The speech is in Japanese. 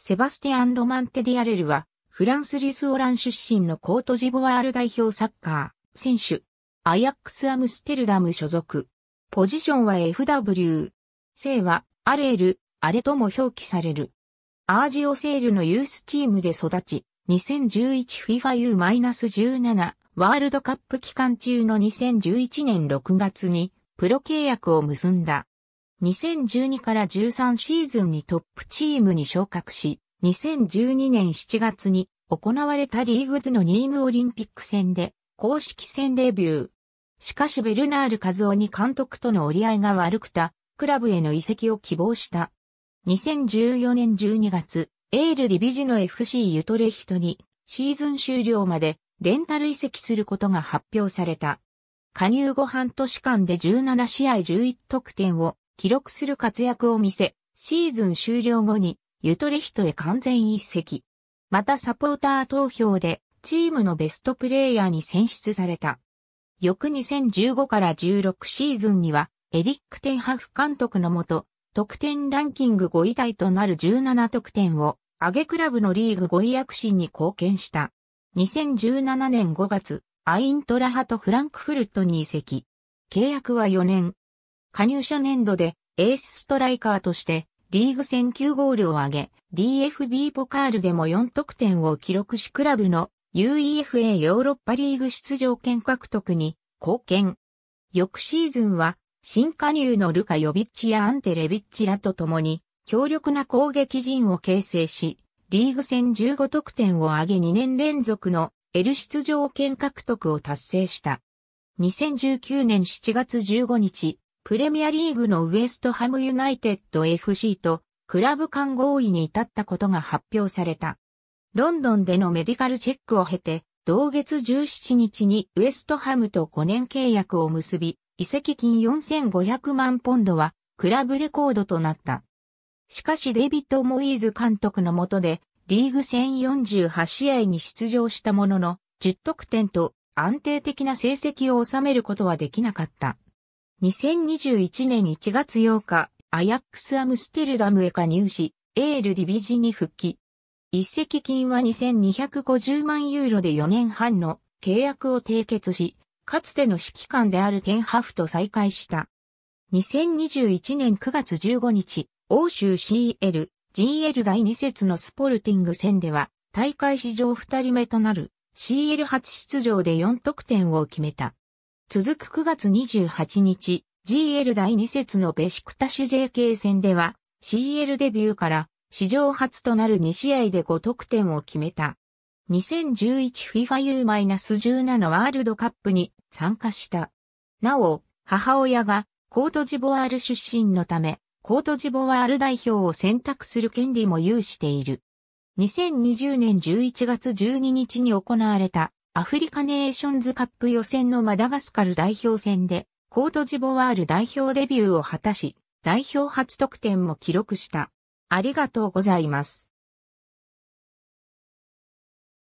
セバスティアン・ロマンテ・ディアレルは、フランス・リス・オラン出身のコートジボワール代表サッカー、選手、アヤックス・アムステルダム所属。ポジションは FW。姓は、アレール、あれとも表記される。アージオセールのユースチームで育ち、2011FIFAU-17 ワールドカップ期間中の2011年6月にプロ契約を結んだ。2012から13シーズンにトップチームに昇格し、2012年7月に行われたリーグでのニームオリンピック戦で公式戦デビュー。しかしベルナール・カズオに監督との折り合いが悪くた、クラブへの移籍を希望した。2014年12月、エール・ディビジの FC ユトレヒトにシーズン終了までレンタル移籍することが発表された。加入後半年間で17試合11得点を記録する活躍を見せ、シーズン終了後にユトレヒトへ完全一席。またサポーター投票でチームのベストプレイヤーに選出された。翌2015から16シーズンにはエリック・テンハフ監督のもと、得点ランキング5位台となる17得点を、上げクラブのリーグ5位躍進に貢献した。2017年5月、アイントラハとフランクフルトに移籍。契約は4年、加入者年度でエースストライカーとしてリーグ戦9ゴールを挙げ、DFB ポカールでも4得点を記録しクラブの UEFA ヨーロッパリーグ出場権獲得に貢献。翌シーズンは新加入のルカ・ヨビッチやアンテレビッチらと共に強力な攻撃陣を形成し、リーグ戦15得点を挙げ2年連続の L 出場権獲得を達成した。2019年7月15日、プレミアリーグのウエストハムユナイテッド FC とクラブ間合意に至ったことが発表された。ロンドンでのメディカルチェックを経て、同月17日にウエストハムと5年契約を結び、移籍金4500万ポンドはクラブレコードとなった。しかしデイビッド・モイーズ監督の下でリーグ戦48試合に出場したものの10得点と安定的な成績を収めることはできなかった。2021年1月8日、アヤックスアムステルダムへ加入し、エールディビジに復帰。一席金は2250万ユーロで4年半の契約を締結し、かつての指揮官であるテンハフと再会した。2021年9月15日、欧州 CL、GL 第2節のスポルティング戦では、大会史上2人目となる CL 初出場で4得点を決めた。続く9月28日、GL 第2節のベシクタシュ JK 戦では、CL デビューから史上初となる2試合で5得点を決めた。2011FIFAU-17 ワールドカップに参加した。なお、母親がコートジボワール出身のため、コートジボワール代表を選択する権利も有している。2020年11月12日に行われたアフリカネーションズカップ予選のマダガスカル代表戦で、コートジボワール代表デビューを果たし、代表初得点も記録した。ありがとうございます。